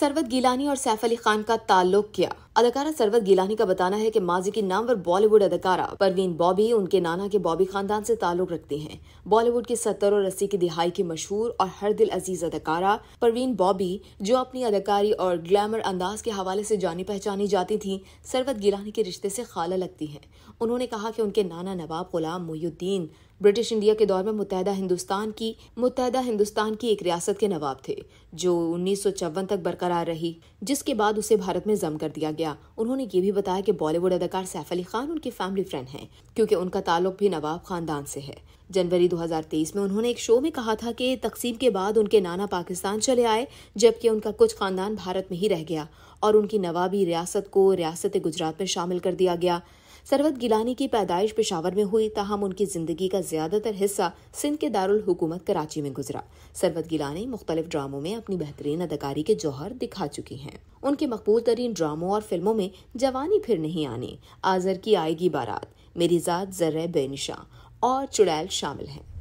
सरवत गिलानी और सैफ अली खान का ताल्लुक क्या अदाकारा सरवत गिलानी का बताना है कि माजी की नामवर बॉलीवुड अदाकारा परवीन बॉबी उनके नाना के बॉबी खानदान से ताल्लुक रखती हैं बॉलीवुड की सत्तर और अस्सी की दिहाई की मशहूर और हर दिल अजीज अदाकारा परवीन बॉबी जो अपनी अदाकारी और ग्लैमर अंदाज के हवाले से जानी पहचानी जाती थी सरवत गिलानी के रिश्ते से खाला लगती है उन्होंने कहा कि उनके नाना नवाब गुलाम मोयुद्दीन ब्रिटिश इंडिया के दौर में मुतहदा हिंदुस्तान की मुतहदा हिंदुस्तान की एक रियासत के नवाब थे जो उन्नीस तक बरकरार रही जिसके बाद उसे भारत में जम कर दिया गया गया उन्होंने ये भी बताया कि बॉलीवुड अदाकार सैफ अली खान उनके फैमिली फ्रेंड हैं क्योंकि उनका ताल्लुक भी नवाब खानदान से है जनवरी 2023 में उन्होंने एक शो में कहा था कि तकसीम के बाद उनके नाना पाकिस्तान चले आए जबकि उनका कुछ खानदान भारत में ही रह गया और उनकी नवाबी रियासत को रियासत गुजरात में शामिल कर दिया गया सरवत गिलानी की पैदाइश पेशावर में हुई तहम उनकी जिंदगी का ज्यादातर हिस्सा सिंध के दारुल हुकूमत कराची में गुजरा सरवत गिलानी मुख्तलिफ ड्रामों में अपनी बेहतरीन अदाकारी के जौहर दिखा चुकी हैं उनके मकबूल तरीन ड्रामों और फिल्मों में जवानी फिर नहीं आनी आजर की आएगी बारात मेरी जात जर्र बेनिशा और चुड़ैल शामिल हैं